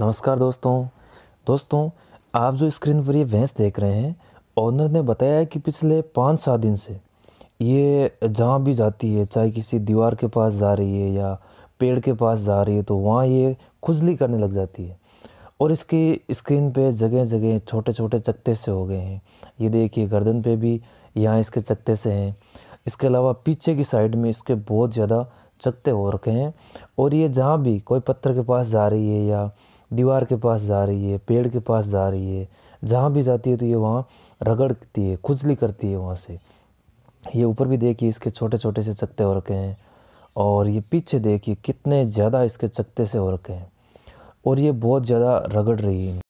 नमस्कार दोस्तों दोस्तों आप जो स्क्रीन पर ये भैंस देख रहे हैं ऑनर ने बताया है कि पिछले पाँच सात दिन से ये जहाँ भी जाती है चाहे किसी दीवार के पास जा रही है या पेड़ के पास जा रही है तो वहाँ ये खुजली करने लग जाती है और इसकी स्क्रीन पे जगह जगह छोटे छोटे चकते से हो गए हैं ये देखिए गर्दन पे भी यहाँ इसके चकते से हैं इसके अलावा पीछे की साइड में इसके बहुत ज़्यादा चकते हो रखे हैं और ये जहाँ भी कोई पत्थर के पास जा रही है या दीवार के पास जा रही है पेड़ के पास जा रही है जहाँ भी जाती है तो ये वहाँ रगड़ती है खुजली करती है वहाँ से ये ऊपर भी देखिए इसके छोटे छोटे से चकते हो रखे हैं और ये पीछे देखिए कितने ज़्यादा इसके चकते से हो रखे हैं और ये बहुत ज़्यादा रगड़ रही है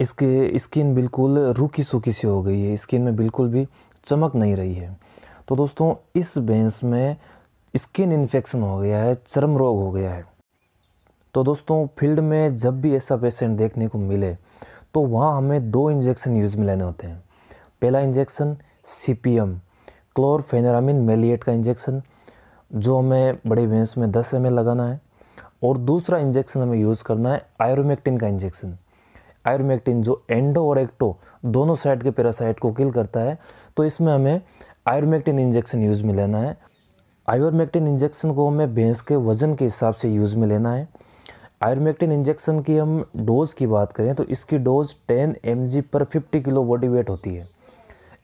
इसके स्किन बिल्कुल रूखी सूखी सी हो गई है स्किन में बिल्कुल भी चमक नहीं रही है तो दोस्तों इस भैंस में स्किन इन्फेक्शन हो गया है चर्म रोग हो गया है तो दोस्तों फील्ड में जब भी ऐसा पेशेंट देखने को मिले तो वहाँ हमें दो इंजेक्शन यूज़ में लेने होते हैं पहला injection C P M chlorpheniramine maleate का इंजेक्शन जो हमें बड़े वेंस में 10 एम लगाना है और दूसरा इंजेक्शन हमें यूज़ करना है आयरोमेक्टिन का इंजेक्शन आयरोमेक्टिन जो एंडो और एक्टो दोनों साइड के पैरासाइट को किल करता है तो इसमें हमें आयरोमेक्टिन इंजेक्शन यूज़ में लेना है आयोरमेक्टिन इंजेक्शन को हमें भैंस के वज़न के हिसाब से यूज़ में लेना है आयुर्मेक्टिन इंजेक्शन की हम डोज़ की बात करें तो इसकी डोज़ 10 एम पर 50 किलो बॉडी वेट होती है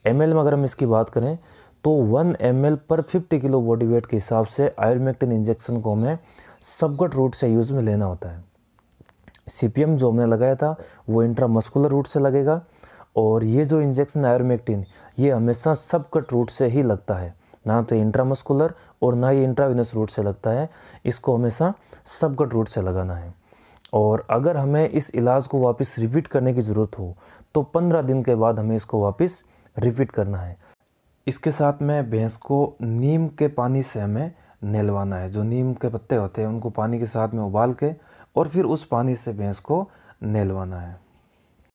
एम में अगर हम इसकी बात करें तो 1 एम पर 50 किलो बॉडी वेट के हिसाब से आयुर्मेक्टिन इंजेक्शन को हमें सबगट रूट से यूज़ में लेना होता है सी जो हमने लगाया था वो इंट्रामस्कुलर रूट से लगेगा और ये जो इंजेक्शन आयुर्मेक्टिन ये हमेशा सबकट रूट से ही लगता है ना तो इंट्रामस्कुलर और ना ही इंट्राविनस रूट से लगता है इसको हमेशा सबगट रूट से लगाना है और अगर हमें इस इलाज को वापस रिपीट करने की ज़रूरत हो तो पंद्रह दिन के बाद हमें इसको वापस रिपीट करना है इसके साथ में भैंस को नीम के पानी से हमें नहलवाना है जो नीम के पत्ते होते हैं उनको पानी के साथ में उबाल के और फिर उस पानी से भैंस को नहलवाना है